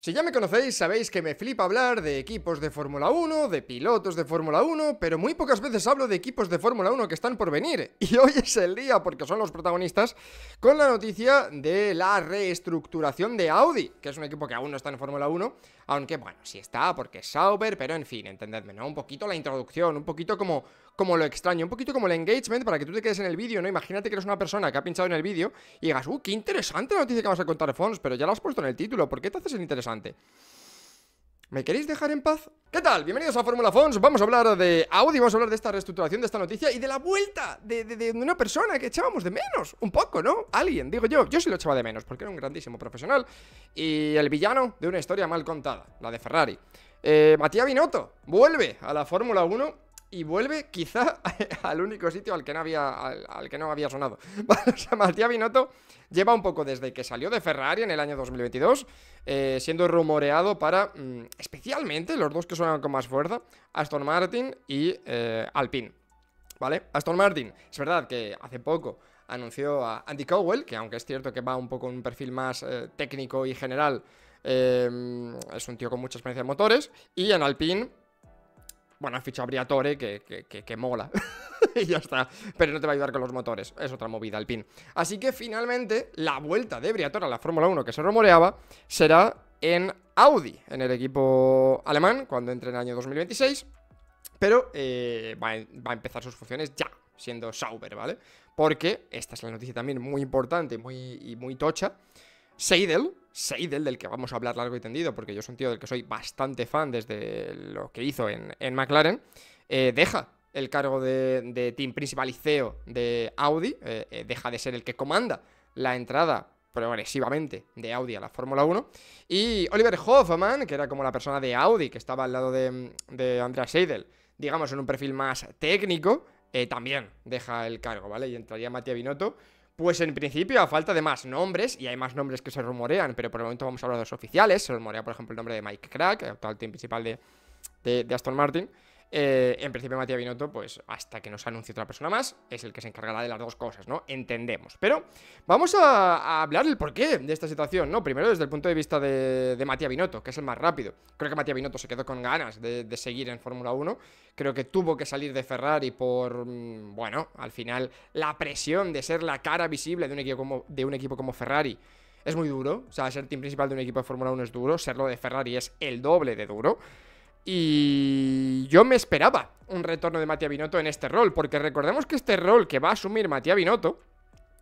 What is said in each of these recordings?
Si ya me conocéis, sabéis que me flipa hablar de equipos de Fórmula 1, de pilotos de Fórmula 1, pero muy pocas veces hablo de equipos de Fórmula 1 que están por venir. Y hoy es el día, porque son los protagonistas, con la noticia de la reestructuración de Audi, que es un equipo que aún no está en Fórmula 1, aunque bueno, sí está, porque es Sauber, pero en fin, entendedme, ¿no? Un poquito la introducción, un poquito como como lo extraño, un poquito como el engagement para que tú te quedes en el vídeo, ¿no? Imagínate que eres una persona que ha pinchado en el vídeo y digas, ¡uh, qué interesante la noticia que vas a contar, Fons! Pero ya la has puesto en el título, ¿por qué te haces el interesante? ¿Me queréis dejar en paz? ¿Qué tal? Bienvenidos a Fórmula Fons. Vamos a hablar de Audi, vamos a hablar de esta reestructuración de esta noticia y de la vuelta de, una persona que echábamos de menos. Un poco, ¿no? Alguien, digo yo. Yo sí lo echaba de menos porque era un grandísimo profesional y el villano de una historia mal contada, la de Ferrari. Eh, Matías Binotto vuelve a la Fórmula 1 y vuelve quizá al único sitio al que no había, al, que no había sonado. o sea, Matías Binotto lleva un poco desde que salió de Ferrari en el año 2022, eh, siendo rumoreado para mm, especialmente los dos que suenan con más fuerza, Aston Martin y eh, Alpine. ¿Vale? Aston Martin, es verdad que hace poco anunció a Andy Cowell, que aunque es cierto que va un poco en un perfil más eh, técnico y general, es un tío con mucha experiencia en motores. Y en Alpine bueno, han fichado a Briatore, que, mola. y ya está. Pero no te va a ayudar con los motores. Es otra movida, pin Así que finalmente, la vuelta de Briatore a la Fórmula 1 que se rumoreaba será en Audi, en el equipo alemán, cuando entre en el año 2026. Pero eh, va, a, empezar sus funciones ya, siendo Sauber, ¿vale? Porque, esta es la noticia también muy importante muy, y muy tocha, Seidel, Seidel, del que vamos a hablar largo y tendido, porque yo soy un tío del que soy bastante fan desde lo que hizo en, McLaren, eh, deja el cargo de, team principal y CEO de Audi, eh, eh, deja de ser el que comanda la entrada progresivamente de Audi a la Fórmula 1. Y Oliver Hoffman, que era como la persona de Audi que estaba al lado de, de Andrea Seidel, digamos en un perfil más técnico, también deja el cargo, ¿vale? Y entraría Matías Binotto, pues en principio, a falta de más nombres, y hay más nombres que se rumorean, pero por el momento vamos a hablar de los oficiales. Se rumorea, por ejemplo, el nombre de Mike Crack, actual team principal de Aston Martin. Eh, en principio, Matías Binotto, pues hasta que nos anuncie otra persona más, es el que se encargará de las dos cosas, ¿no? Entendemos. Pero vamos a, hablar el porqué de esta situación, ¿no? Primero, desde el punto de vista de, de Matías Binotto, que es el más rápido. Creo que Matías Binotto se quedó con ganas de, seguir en Fórmula 1. Creo que tuvo que salir de Ferrari por, mm, bueno, al final, la presión de ser la cara visible de un equipo como, de un equipo como Ferrari es muy duro. O sea, ser team principal de un equipo de Fórmula 1 es duro. Serlo de Ferrari es el doble de duro. Y yo me esperaba un retorno de Matías Binotto en este rol, porque recordemos que este rol que va a asumir Matías Binotto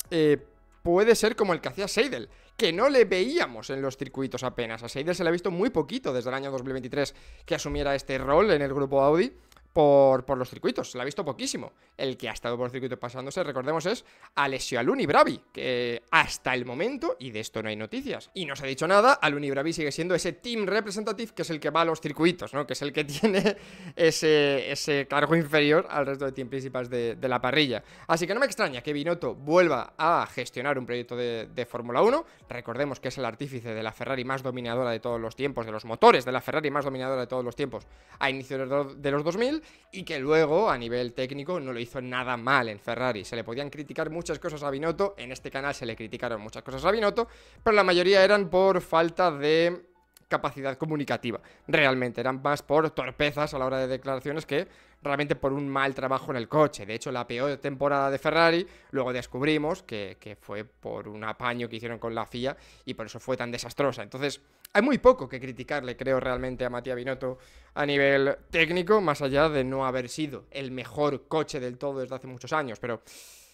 eh, puede ser como el que hacía Seidel, que no le veíamos en los circuitos apenas. A Seidel se le ha visto muy poquito desde el año 2023 que asumiera este rol en el grupo Audi por, los circuitos, se la ha visto poquísimo. El que ha estado por circuitos pasándose, recordemos, es Alessio Aluni Bravi, que hasta el momento, y de esto no hay noticias, y no se ha dicho nada, Aluni Bravi sigue siendo ese team representative que es el que va a los circuitos, ¿no? Que es el que tiene ese, cargo inferior al resto de team principales de, la parrilla. Así que no me extraña que Binotto vuelva a gestionar un proyecto de, de Fórmula 1. Recordemos que es el artífice de la Ferrari más dominadora de todos los tiempos, de los motores de la Ferrari más dominadora de todos los tiempos a inicios de los 2000 y que luego a nivel técnico no lo hizo nada mal en Ferrari. Se le podían criticar muchas cosas a Binotto, en este canal se le criticaron muchas cosas a Binotto, pero la mayoría eran por falta de capacidad comunicativa. Realmente eran más por torpezas a la hora de declaraciones que realmente por un mal trabajo en el coche. De hecho, la peor temporada de Ferrari, luego descubrimos que, fue por un apaño que hicieron con la FIA y por eso fue tan desastrosa. Entonces, hay muy poco que criticarle, creo, realmente a Matías Binotto a nivel técnico, más allá de no haber sido el mejor coche del todo desde hace muchos años, pero...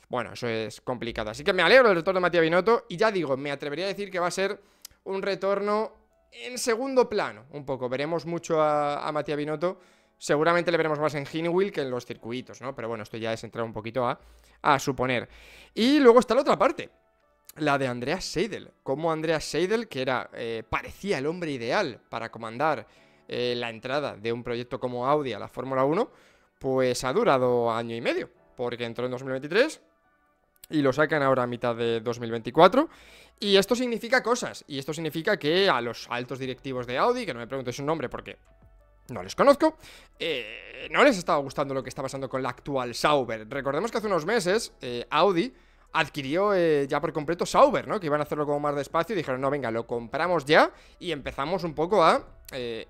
Bueno, eso es complicado. Así que me alegro del retorno de Matías Binotto y ya digo, me atrevería a decir que va a ser un retorno en segundo plano, un poco. Veremos mucho a, a Matías Binotto, Seguramente le veremos más en Hinwheel que en los circuitos, ¿no? Pero bueno, esto ya es entrar un poquito a, a suponer. Y luego está la otra parte, la de Andreas Seidel. Como Andreas Seidel, que era, eh, parecía el hombre ideal para comandar eh, la entrada de un proyecto como Audi a la Fórmula 1, pues ha durado año y medio, porque entró en 2023 y lo sacan ahora a mitad de 2024. Y esto significa cosas, y esto significa que a los altos directivos de Audi, que no me preguntéis un nombre porque no les conozco, eh, no les estaba gustando lo que está pasando con la actual Sauber. Recordemos que hace unos meses eh, Audi adquirió eh, ya por completo Sauber, ¿no? Que iban a hacerlo como más despacio y dijeron, no, venga, lo compramos ya y empezamos un poco a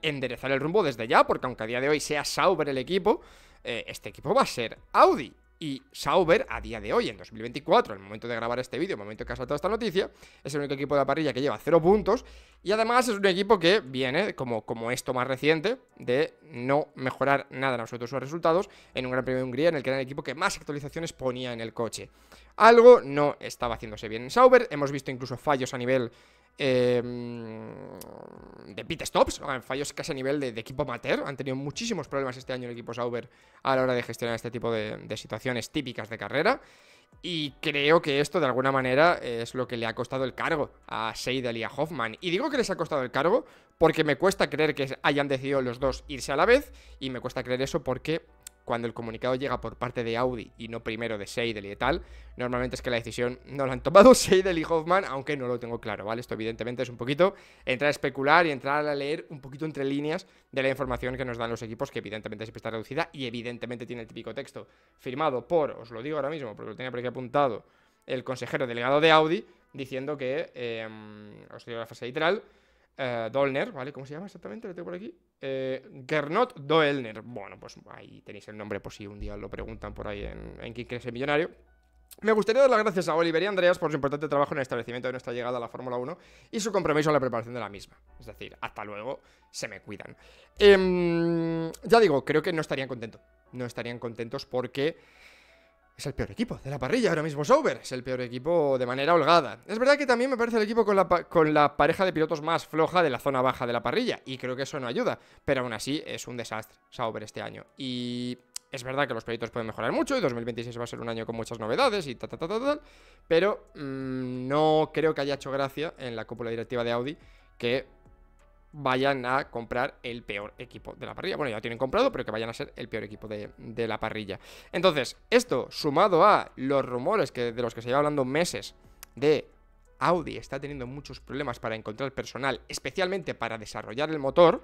enderezar el rumbo desde ya, porque aunque a día de hoy sea Sauber el equipo, este equipo va a ser Audi. Y Sauber, a día de hoy, en 2024, en el momento de grabar este vídeo, el momento que ha saltado esta noticia, es el único equipo de la parrilla que lleva 0 puntos. Y además es un equipo que viene, como, como esto más reciente, de no mejorar nada en absoluto sus resultados en un Gran Premio de Hungría, en el que era el equipo que más actualizaciones ponía en el coche. Algo no estaba haciéndose bien en Sauber. Hemos visto incluso fallos a nivel eh, de pit stops, fallos casi a nivel de, equipo mater Han tenido muchísimos problemas este año el equipo Sauber a la hora de gestionar este tipo de, de situaciones típicas de carrera. Y creo que esto de alguna manera es lo que le ha costado el cargo a Seidel y a Hoffman. Y digo que les ha costado el cargo porque me cuesta creer que hayan decidido los dos irse a la vez y me cuesta creer eso porque cuando el comunicado llega por parte de Audi y no primero de Seidel y tal, normalmente es que la decisión no la han tomado Seidel y Hoffman, aunque no lo tengo claro, ¿vale? Esto evidentemente es un poquito entrar a especular y entrar a leer un poquito entre líneas de la información que nos dan los equipos, que evidentemente siempre está reducida y evidentemente tiene el típico texto firmado por, os lo digo ahora mismo porque lo tenía por aquí apuntado, el consejero delegado de Audi, diciendo que, eh, os digo la frase literal, eh, Dolner, ¿vale? ¿Cómo se llama exactamente? Lo tengo por aquí. Eh, Gernot Doelner. Bueno, pues ahí tenéis el nombre por si un día lo preguntan por ahí en, en quién el millonario. Me gustaría dar las gracias a Oliver y Andreas por su importante trabajo en el establecimiento de nuestra llegada a la Fórmula 1 y su compromiso en la preparación de la misma. Es decir, hasta luego, se me cuidan. Em, ya digo, creo que no estarían contentos. No estarían contentos porque es el peor equipo de la parrilla ahora mismo, Sauber. Es el peor equipo de manera holgada. Es verdad que también me parece el equipo con la, con la pareja de pilotos más floja de la zona baja de la parrilla. Y creo que eso no ayuda. Pero aún así es un desastre Sauber este año. Y es verdad que los proyectos pueden mejorar mucho y 2026 va a ser un año con muchas novedades y tal, tal, tal, pero mm, no creo que haya hecho gracia en la cúpula directiva de Audi que vayan a comprar el peor equipo de la parrilla. Bueno, ya lo tienen comprado, pero que vayan a ser el peor equipo de, la parrilla. Entonces, esto sumado a los rumores que, de los que se lleva hablando meses de Audi está teniendo muchos problemas para encontrar personal, especialmente para desarrollar el motor,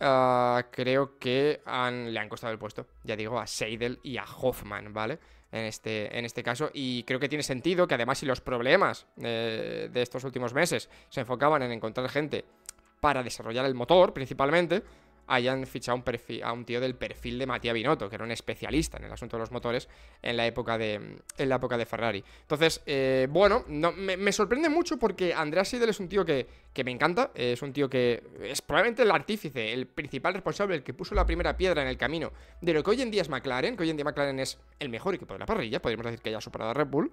ah, creo que han, le han costado el puesto, ya digo, a Seidel y a Hoffman, ¿vale? En este, en este caso, y creo que tiene sentido que además si los problemas eh, de estos últimos meses se enfocaban en encontrar gente para desarrollar el motor principalmente, hayan fichado a un tío del perfil de Matías Binotto, que era un especialista en el asunto de los motores en la época de, en la época de Ferrari. Entonces, eh, bueno, no, me, sorprende mucho porque Andrea Seidel es un tío que, que, me encanta, eh, es un tío que es probablemente el artífice, el principal responsable, el que puso la primera piedra en el camino de lo que hoy en día es McLaren, que hoy en día McLaren es el mejor equipo de la parrilla, podríamos decir que ya ha superado a Red Bull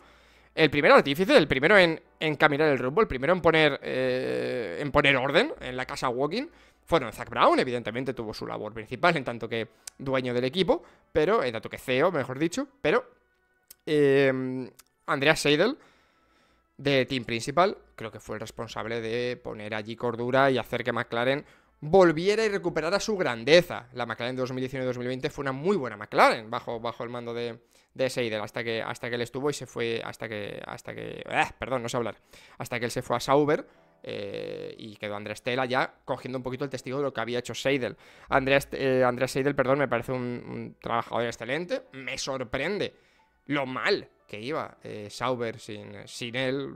el primero artífice, el primero en, encaminar el rumbo, el primero en poner, eh, en poner orden en la casa Walking. Fueron Zach Brown, evidentemente tuvo su labor principal, en tanto que dueño del equipo, pero, en tanto que CEO, mejor dicho, pero eh, Andrea Seidel, de Team Principal, creo que fue el responsable de poner allí cordura y hacer que McLaren volviera y recuperara su grandeza. La McLaren de 2019-2020 fue una muy buena McLaren bajo, bajo el mando de, de Seidel hasta que, hasta que él estuvo y se fue hasta que... Hasta que eh, perdón, no sé hablar. Hasta que él se fue a Sauber eh, y quedó Andrés Tela ya cogiendo un poquito el testigo de lo que había hecho Seidel. Andrés, eh, Seidel, perdón, me parece un trabajador excelente. Me sorprende lo mal que iba eh, Sauber sin, sin él,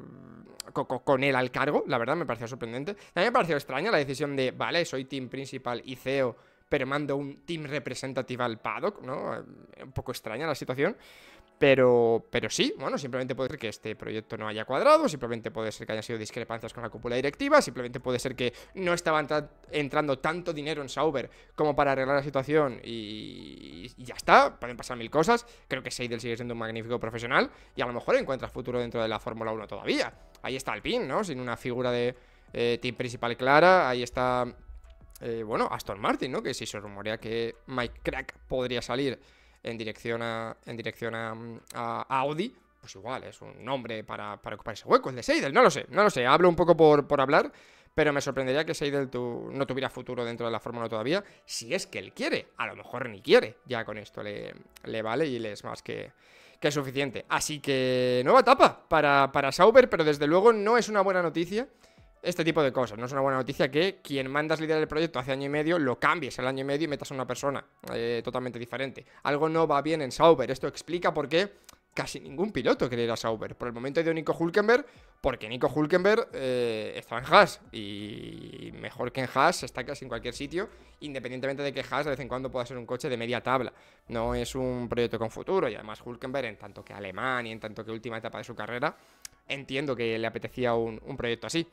con con, él al cargo, la verdad me pareció sorprendente. También me pareció extraña la decisión de, vale, soy team principal y CEO, pero mando un team representativo al paddock, ¿no? Eh, un poco extraña la situación. Pero, pero sí, bueno, simplemente puede ser que este proyecto no haya cuadrado, simplemente puede ser que hayan sido discrepancias con la cúpula directiva, simplemente puede ser que no estaban entrando tanto dinero en Sauber como para arreglar la situación y, ya está, pueden pasar mil cosas. Creo que Seidel sigue siendo un magnífico profesional y a lo mejor encuentra futuro dentro de la Fórmula 1 todavía. Ahí está Alpine, ¿no? Sin una figura de eh, team principal clara, ahí está, eh, bueno, Aston Martin, ¿no? Que si se rumorea que Mike Crack podría salir en dirección a, en dirección mm, a, Audi, pues igual, es un nombre para, para, ocupar ese hueco, el de Seidel, no lo sé, no lo sé, hablo un poco por, hablar, pero me sorprendería que Seidel no tuviera futuro dentro de la Fórmula todavía, si es que él quiere, a lo mejor ni quiere, ya con esto le, le vale y le es más que, que suficiente. Así que nueva etapa para, para Sauber, pero desde luego no es una buena noticia este tipo de cosas. No es una buena noticia que quien mandas liderar el proyecto hace año y medio lo cambies el año y medio y metas a una persona eh, totalmente diferente. Algo no va bien en Sauber. Esto explica por qué casi ningún piloto quería ir a Sauber. Por el momento he ido Nico Hulkenberg, porque Nico Hulkenberg eh, está en Haas. Y mejor que en Haas, está casi en cualquier sitio, independientemente de que Haas de vez en cuando pueda ser un coche de media tabla. No es un proyecto con futuro. Y además Hulkenberg, en tanto que alemán y en tanto que última etapa de su carrera, entiendo que le apetecía un proyecto así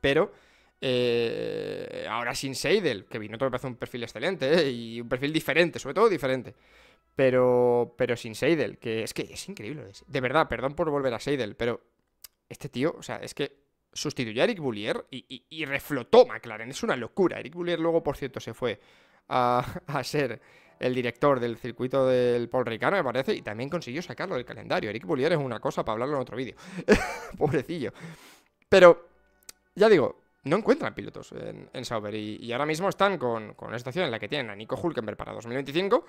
pero eh, ahora sin Seidel, que vino todo me parece un perfil excelente ¿eh? y un perfil diferente, sobre todo diferente. Pero, pero sin Seidel, que es que es increíble. De verdad, perdón por volver a Seidel, pero este tío, o sea, es que sustituyó a Eric Boulier y, y, reflotó McLaren. Es una locura. Eric Boulier luego, por cierto, se fue a, ser el director del circuito del Paul Ricano, me parece, y también consiguió sacarlo del calendario. Eric Boulier es una cosa para hablarlo en otro vídeo. Pobrecillo. Pero ya digo, no encuentran pilotos en, Sauber y, ahora mismo están con, con, una situación en la que tienen a Nico Hulkenberg para 2025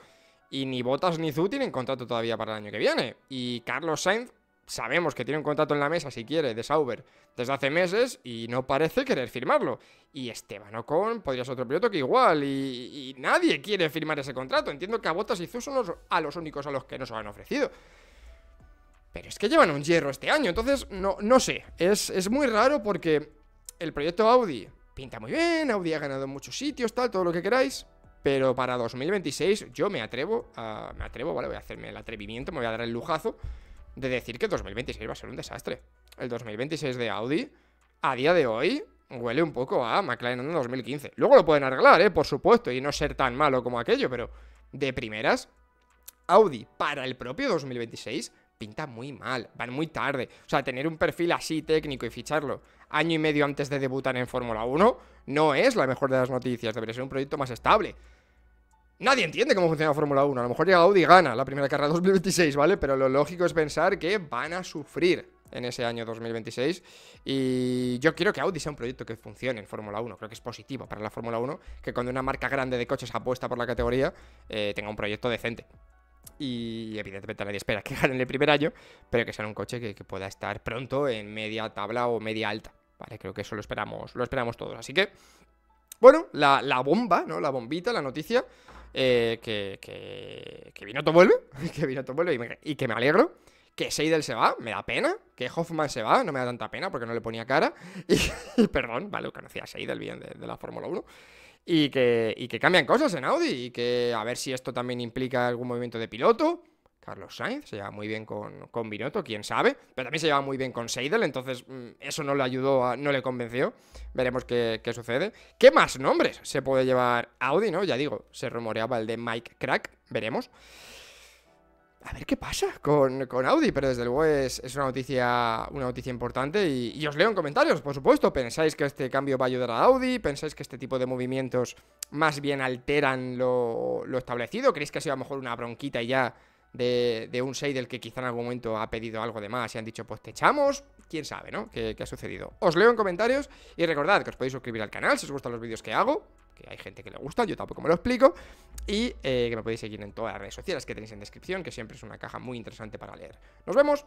y ni Bottas ni Zoo tienen contrato todavía para el año que viene. Y Carlos Sainz sabemos que tiene un contrato en la mesa, si quiere, de Sauber desde hace meses y no parece querer firmarlo. Y Esteban Ocon podría ser otro piloto que igual y, nadie quiere firmar ese contrato. Entiendo que a Bottas y Zoo son los, a los únicos a los que nos lo han ofrecido. Pero es que llevan un hierro este año, entonces no, no sé. Es, es muy raro porque el proyecto Audi pinta muy bien, Audi ha ganado en muchos sitios, tal, todo lo que queráis. Pero para 2026 yo me atrevo, a, me atrevo, ¿vale? Voy a hacerme el atrevimiento, me voy a dar el lujazo de decir que 2026 va a ser un desastre. El 2026 de Audi, a día de hoy, huele un poco a McLaren en 2015. Luego lo pueden arreglar, ¿eh? Por supuesto, y no ser tan malo como aquello, pero de primeras, Audi para el propio 2026 pinta muy mal, van muy tarde. O sea, tener un perfil así técnico y ficharlo año y medio antes de debutar en Fórmula 1 no es la mejor de las noticias, debería ser un proyecto más estable. Nadie entiende cómo funciona Fórmula 1, a lo mejor llega Audi y gana la primera carrera 2026, ¿vale? Pero lo lógico es pensar que van a sufrir en ese año 2026 y yo quiero que Audi sea un proyecto que funcione en Fórmula 1, creo que es positivo para la Fórmula 1 que cuando una marca grande de coches apuesta por la categoría eh, tenga un proyecto decente. Y evidentemente nadie espera que en el primer año, pero que sea un coche que, pueda estar pronto en media tabla o media alta. Vale, creo que eso lo esperamos, lo esperamos todos. Así que, bueno, la, bomba, ¿no? La bombita, la noticia. Eh, que, vino que vuelve, que y, y, que me alegro, que Seidel se va, me da pena, que Hoffman se va, no me da tanta pena porque no le ponía cara, y, perdón, vale, conocía a Seidel bien de, de la Fórmula 1, y que, que cambian cosas en Audi y que a ver si esto también implica algún movimiento de piloto. Carlos Sainz se lleva muy bien con, con Binotto, quién sabe, pero también se lleva muy bien con Seidel, entonces mm, eso no le ayudó, a, no le convenció. Veremos qué, qué, sucede. ¿Qué más nombres se puede llevar Audi, no? Ya digo, se rumoreaba el de Mike Crack, veremos a ver qué pasa con, con Audi, pero desde luego es, es, una, noticia, una noticia importante y, os leo en comentarios, por supuesto. ¿Pensáis que este cambio va a ayudar a Audi? ¿Pensáis que este tipo de movimientos más bien alteran lo, lo establecido? ¿Creéis que ha sido a lo mejor una bronquita ya de, de un Seidel que quizá en algún momento ha pedido algo de más y han dicho, pues te echamos? ¿Quién sabe, no? ¿Qué ha sucedido? Os leo en comentarios y recordad que os podéis suscribir al canal si os gustan los vídeos que hago, que hay gente que le gusta, yo tampoco me lo explico y eh, que me podéis seguir en todas las redes sociales que tenéis en descripción, que siempre es una caja muy interesante para leer. Nos vemos.